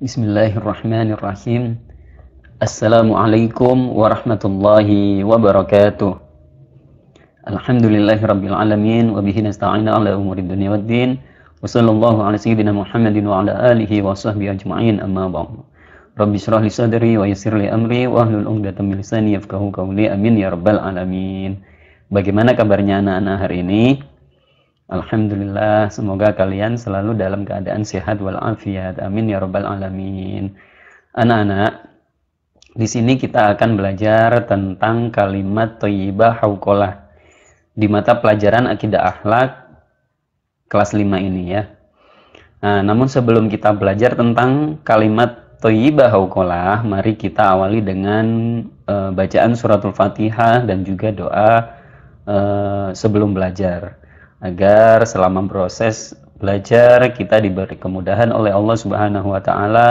Bismillahirrahmanirrahim. Assalamualaikum warahmatullahi wabarakatuh. rabbil alamin wa bihi nasta'inu ala umuri dunya waddin. Wa sallallahu ala sayyidina Muhammadin wa ala alihi wa sahbihi ajma'in amma ba'du. Rabbi syrah li sadri wa yassir li amri wa ahlul 'uqdatam min lisani yafqahu qawli amin ya rabbal alamin. Bagaimana kabarnya anak-anak hari ini? Alhamdulillah, semoga kalian selalu dalam keadaan sehat walafiat. Amin ya rabbal alamin. Anak-anak, di sini kita akan belajar tentang kalimat toyibah haukolah di mata pelajaran akidah akhlak kelas 5 ini ya. Nah, namun sebelum kita belajar tentang kalimat toyibah haukolah, mari kita awali dengan uh, bacaan suratul Fatihah dan juga doa uh, sebelum belajar agar selama proses belajar kita diberi kemudahan oleh Allah Subhanahu wa taala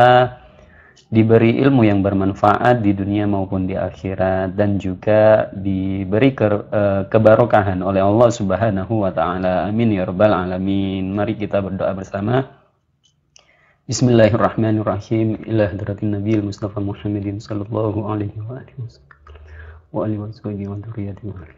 diberi ilmu yang bermanfaat di dunia maupun di akhirat dan juga diberi ke, kebarokahan oleh Allah Subhanahu wa taala. Amin ya rabbal alamin. Mari kita berdoa bersama. Bismillahirrahmanirrahim. Ila hadratin Nabiyil Mustafa Muhammadin sallallahu alaihi wa alihi wasallam. Wa alihi wa sahbihi wa dzurriyyatihi.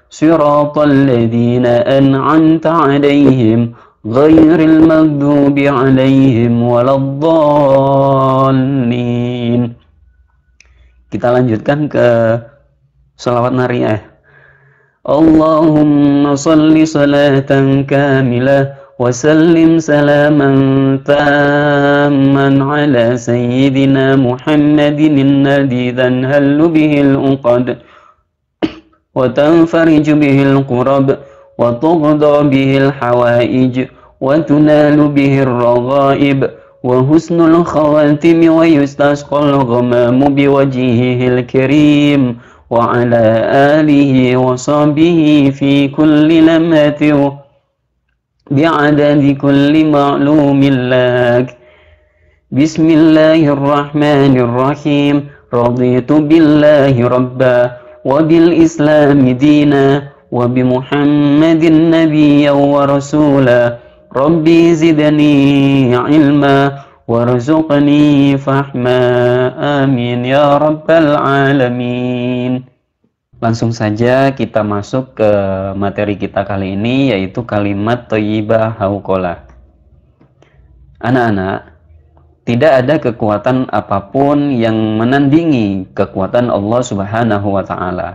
صراط الذين أنعمت عليهم غير المغضوب عليهم ولا الضالين kita lanjutkan ke salawat nariyah eh. Allahumma salli salatan kamilah وسلم سلاما تاما على سيدنا محمد النبي ذا به العقد وتنفرج به القرب وتغضى به الحوائج وتنال به الرغائب وحسن الخواتم ويستسقى الغمام بوجهه الكريم وعلى آله وصحبه في كل لمات بعدد كل معلوم لك بسم الله الرحمن الرحيم رضيت بالله ربا وبالإسلام دينا وبمحمد نبيا ورسولا ربي زدني علما وارزقني فحما آمين يا رب العالمين Langsung saja kita masuk ke materi kita kali ini yaitu kalimat toyibah haukola. Anak-anak, tidak ada kekuatan apapun yang menandingi kekuatan Allah Subhanahu wa taala.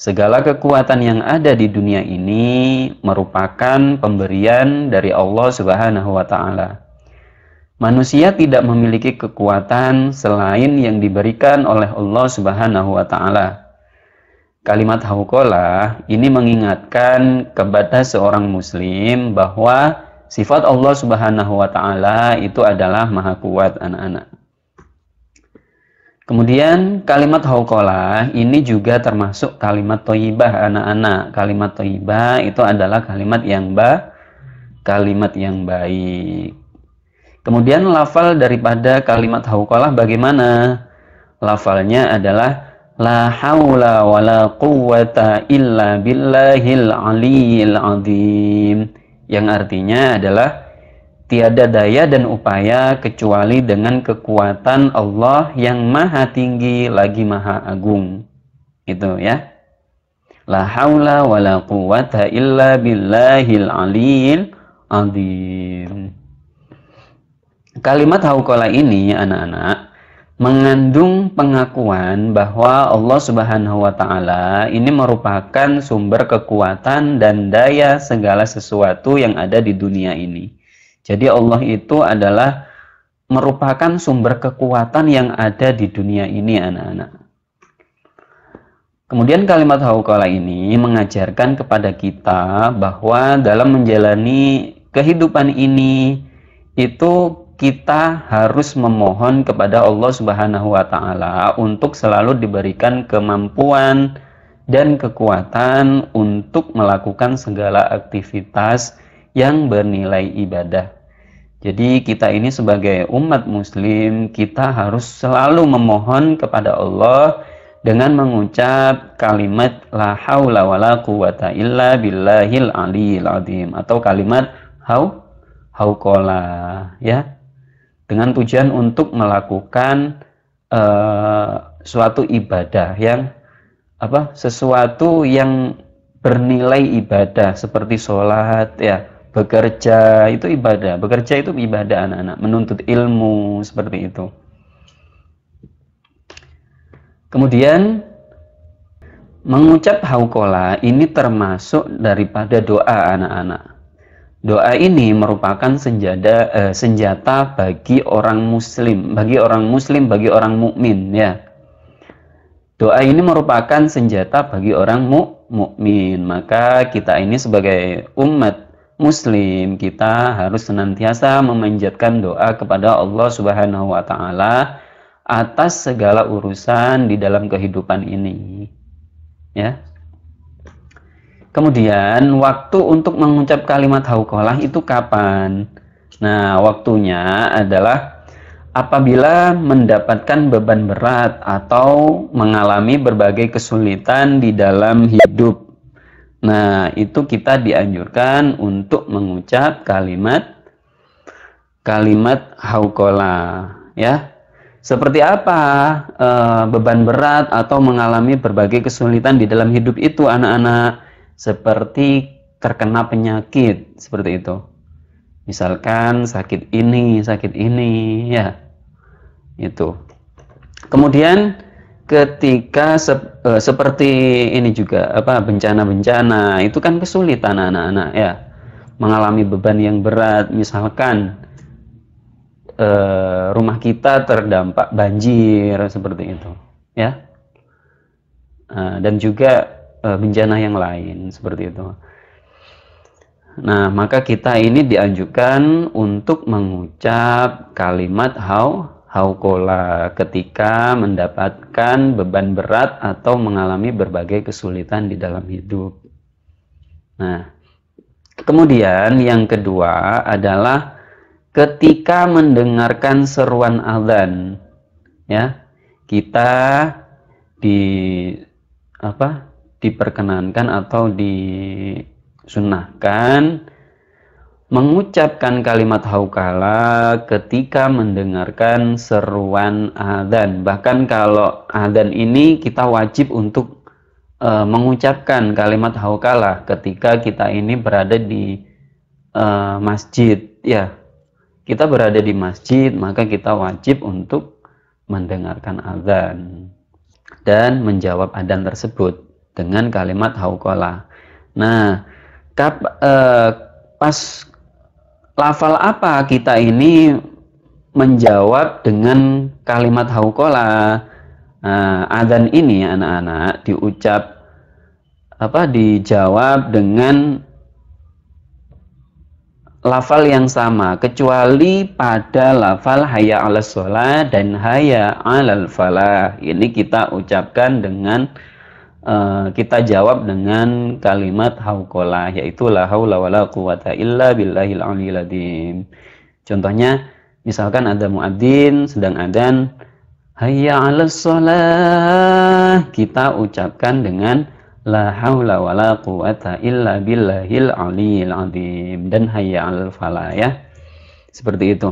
Segala kekuatan yang ada di dunia ini merupakan pemberian dari Allah Subhanahu wa taala. Manusia tidak memiliki kekuatan selain yang diberikan oleh Allah Subhanahu wa taala. Kalimat haukola ini mengingatkan kepada seorang muslim bahwa Sifat Allah Subhanahu wa taala itu adalah maha kuat anak-anak. Kemudian kalimat haukola ini juga termasuk kalimat toibah, anak-anak. Kalimat toibah itu adalah kalimat yang ba, kalimat yang baik. Kemudian lafal daripada kalimat haukola bagaimana? Lafalnya adalah la haula wala quwwata illa billahil aliyil azim yang artinya adalah tiada daya dan upaya kecuali dengan kekuatan Allah yang maha tinggi lagi maha agung. Itu ya. La haula wa la quwata illa billahil aliyil azim. Kalimat haukola ini anak-anak mengandung pengakuan bahwa Allah Subhanahu wa taala ini merupakan sumber kekuatan dan daya segala sesuatu yang ada di dunia ini. Jadi Allah itu adalah merupakan sumber kekuatan yang ada di dunia ini anak-anak. Kemudian kalimat haukola ini mengajarkan kepada kita bahwa dalam menjalani kehidupan ini itu kita harus memohon kepada Allah Subhanahu wa taala untuk selalu diberikan kemampuan dan kekuatan untuk melakukan segala aktivitas yang bernilai ibadah. Jadi kita ini sebagai umat muslim kita harus selalu memohon kepada Allah dengan mengucap kalimat la haula wala quwata illa billahil aliyil azim atau kalimat hau haukola ya dengan tujuan untuk melakukan uh, suatu ibadah yang apa sesuatu yang bernilai ibadah seperti sholat ya bekerja itu ibadah bekerja itu ibadah anak-anak menuntut ilmu seperti itu kemudian mengucap haukola ini termasuk daripada doa anak-anak Doa ini merupakan senjata eh, senjata bagi orang muslim, bagi orang muslim, bagi orang mukmin ya. Doa ini merupakan senjata bagi orang mu mukmin. Maka kita ini sebagai umat muslim kita harus senantiasa memanjatkan doa kepada Allah Subhanahu wa taala atas segala urusan di dalam kehidupan ini. Ya, Kemudian waktu untuk mengucap kalimat haukolah itu kapan? Nah, waktunya adalah apabila mendapatkan beban berat atau mengalami berbagai kesulitan di dalam hidup. Nah, itu kita dianjurkan untuk mengucap kalimat kalimat haukolah ya. Seperti apa eh, beban berat atau mengalami berbagai kesulitan di dalam hidup itu anak-anak? seperti terkena penyakit seperti itu. Misalkan sakit ini, sakit ini, ya. Itu. Kemudian ketika se eh, seperti ini juga apa bencana-bencana itu kan kesulitan anak-anak ya mengalami beban yang berat misalkan eh, rumah kita terdampak banjir seperti itu ya eh, dan juga uh, bencana yang lain seperti itu. Nah, maka kita ini dianjurkan untuk mengucap kalimat hau kola ketika mendapatkan beban berat atau mengalami berbagai kesulitan di dalam hidup. Nah, kemudian yang kedua adalah ketika mendengarkan seruan azan ya, kita di apa? diperkenankan atau disunahkan mengucapkan kalimat haukala ketika mendengarkan seruan adzan. Bahkan kalau adzan ini kita wajib untuk e, mengucapkan kalimat haukala ketika kita ini berada di e, masjid ya. Kita berada di masjid, maka kita wajib untuk mendengarkan adzan dan menjawab adzan tersebut dengan kalimat haukola. Nah, kap, eh, pas lafal apa kita ini menjawab dengan kalimat haukola nah, adan ini anak-anak diucap apa dijawab dengan lafal yang sama kecuali pada lafal haya ala sholat dan haya alal falah ini kita ucapkan dengan Eh, kita jawab dengan kalimat haukola yaitu la haula wala quwata illa billahil aliyil Contohnya misalkan ada muadzin sedang adzan hayya 'alas shalah kita ucapkan dengan la haula wala quwata illa billahil aliyil dan hayya al falah ya. Seperti itu.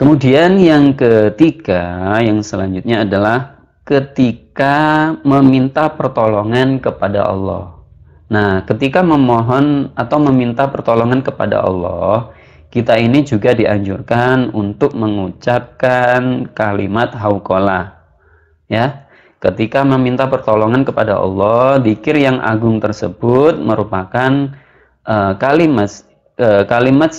Kemudian yang ketiga, yang selanjutnya adalah ketika meminta pertolongan kepada Allah. Nah, ketika memohon atau meminta pertolongan kepada Allah, kita ini juga dianjurkan untuk mengucapkan kalimat haukola. Ya, ketika meminta pertolongan kepada Allah, dikir yang agung tersebut merupakan uh, eh, kalimat uh, eh, kalimat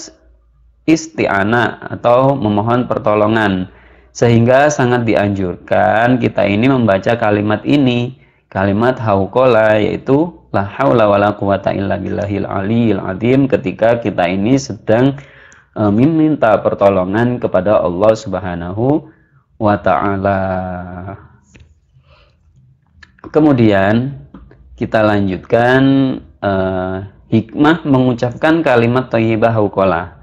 isti'ana atau memohon pertolongan sehingga sangat dianjurkan kita ini membaca kalimat ini, kalimat haukola yaitu la haula wala quwata illa billahil aliyil azim ketika kita ini sedang e, meminta pertolongan kepada Allah Subhanahu wa taala. Kemudian kita lanjutkan uh, hikmah mengucapkan kalimat thayyibah haukola.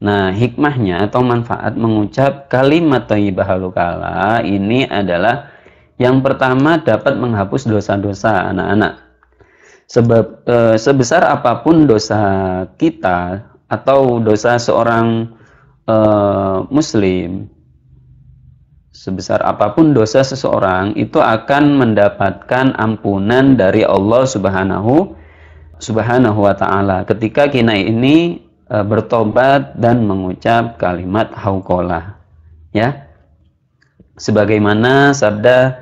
Nah, hikmahnya atau manfaat mengucap kalimat thayyibah halukala ini adalah yang pertama dapat menghapus dosa-dosa anak-anak. Sebab e, sebesar apapun dosa kita atau dosa seorang e, muslim sebesar apapun dosa seseorang itu akan mendapatkan ampunan dari Allah Subhanahu Subhanahu wa taala. Ketika kita ini E, bertobat dan mengucap kalimat haukola ya sebagaimana sabda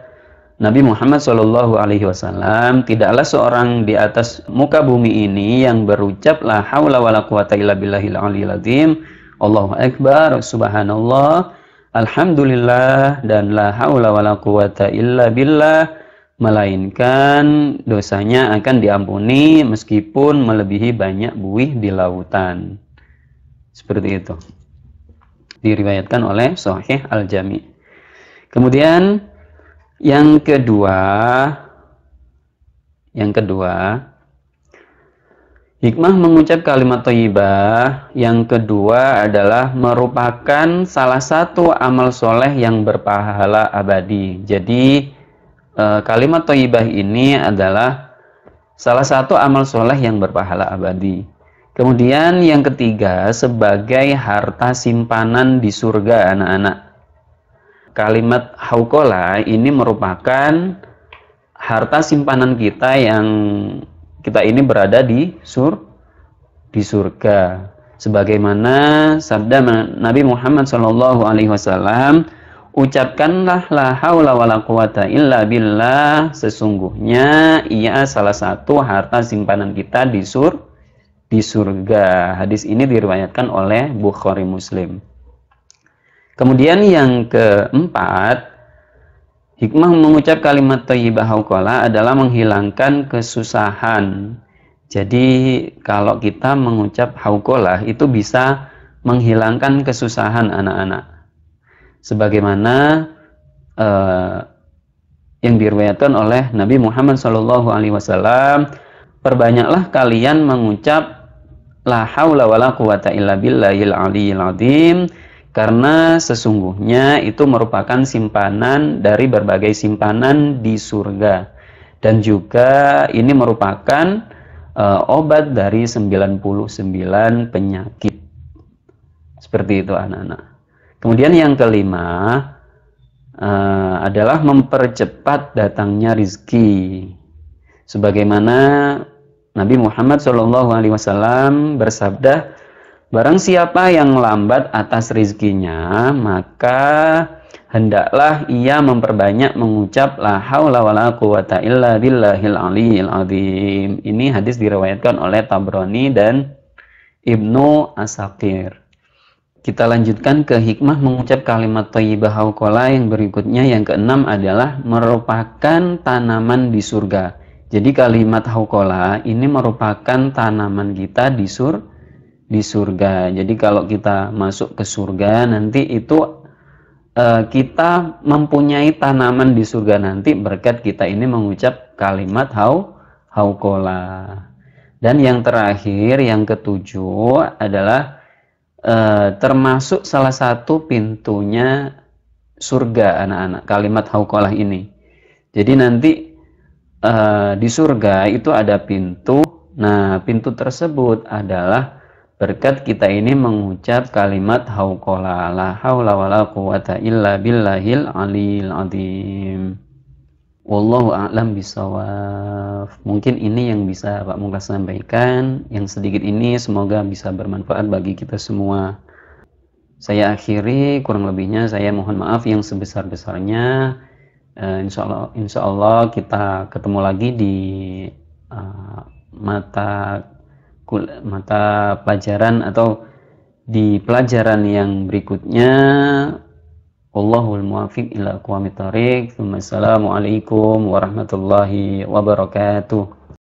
Nabi Muhammad Shallallahu Alaihi Wasallam tidaklah seorang di atas muka bumi ini yang berucap la haula wala quwata illa billahil aliyil azim Allahu akbar subhanallah alhamdulillah dan la haula wala quwata illa billah melainkan dosanya akan diampuni meskipun melebihi banyak buih di lautan. Seperti itu. Diriwayatkan oleh Sahih Al-Jami. Kemudian yang kedua, yang kedua, hikmah mengucap kalimat thayyibah yang kedua adalah merupakan salah satu amal soleh yang berpahala abadi. Jadi, Eh, kalimat toibah ini adalah salah satu amal soleh yang berpahala abadi. Kemudian yang ketiga sebagai harta simpanan di surga anak-anak. Kalimat haukola ini merupakan harta simpanan kita yang kita ini berada di sur di surga sebagaimana sabda Nabi Muhammad Shallallahu alaihi wasallam ucapkanlah la haula wala quwata illa billah sesungguhnya ia salah satu harta simpanan kita di sur di surga. Hadis ini diriwayatkan oleh Bukhari Muslim. Kemudian yang keempat, hikmah mengucap kalimat thayyibah hauqala adalah menghilangkan kesusahan. Jadi kalau kita mengucap haukolah itu bisa menghilangkan kesusahan anak-anak sebagaimana uh, yang diriwayatkan oleh Nabi Muhammad Shallallahu alaihi wasallam perbanyaklah kalian mengucap la haula wala quwata illa billahil aliyil azim karena sesungguhnya itu merupakan simpanan dari berbagai simpanan di surga dan juga ini merupakan uh, obat dari 99 penyakit seperti itu anak-anak Kemudian yang kelima uh, adalah mempercepat datangnya rizki. Sebagaimana Nabi Muhammad SAW bersabda, Barang siapa yang lambat atas rizkinya, maka hendaklah ia memperbanyak mengucap la haula wala quwata illa billahil aliyil azim. Ini hadis diriwayatkan oleh Tabrani dan Ibnu Asakir. Kita lanjutkan ke hikmah mengucap kalimat thayyibah haukola yang berikutnya yang keenam adalah merupakan tanaman di surga. Jadi kalimat haukola ini merupakan tanaman kita di sur di surga. Jadi kalau kita masuk ke surga nanti itu eh, kita mempunyai tanaman di surga nanti berkat kita ini mengucap kalimat hau haukola. Dan yang terakhir yang ketujuh adalah Eh, termasuk salah satu pintunya surga anak-anak kalimat haukolah ini jadi nanti eh, di surga itu ada pintu nah pintu tersebut adalah berkat kita ini mengucap kalimat haukolah la haula la quwata illa billahil alil azim Wallahu a'lam bisawaf. Mungkin ini yang bisa Pak Muklas sampaikan. Yang sedikit ini semoga bisa bermanfaat bagi kita semua. Saya akhiri, kurang lebihnya saya mohon maaf yang sebesar-besarnya. Uh, insya, Allah, insya Allah kita ketemu lagi di uh, mata kul, mata pelajaran atau di pelajaran yang berikutnya Wallahul muwafiq ila aqwamit thariq. Wassalamualaikum warahmatullahi wabarakatuh.